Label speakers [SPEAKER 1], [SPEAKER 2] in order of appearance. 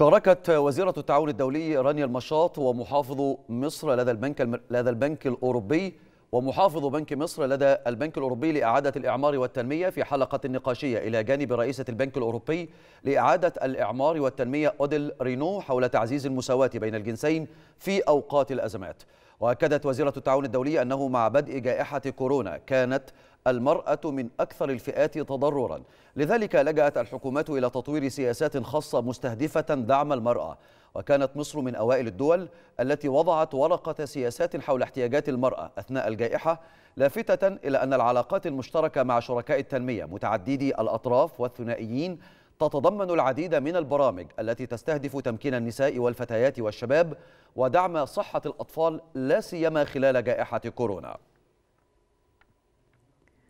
[SPEAKER 1] شاركت وزيرة التعاون الدولي رانيا المشاط ومحافظ مصر لدى البنك لدى البنك الأوروبي ومحافظ بنك مصر لدى البنك الأوروبي لإعادة الإعمار والتنمية في حلقة نقاشية إلى جانب رئيسة البنك الأوروبي لإعادة الإعمار والتنمية أوديل رينو حول تعزيز المساواة بين الجنسين في أوقات الأزمات وأكدت وزيرة التعاون الدولي أنه مع بدء جائحة كورونا كانت المرأة من أكثر الفئات تضررا لذلك لجأت الحكومات إلى تطوير سياسات خاصة مستهدفة دعم المرأة وكانت مصر من أوائل الدول التي وضعت ورقة سياسات حول احتياجات المرأة أثناء الجائحة لافتة إلى أن العلاقات المشتركة مع شركاء التنمية متعددي الأطراف والثنائيين تتضمن العديد من البرامج التي تستهدف تمكين النساء والفتيات والشباب ودعم صحة الأطفال لا سيما خلال جائحة كورونا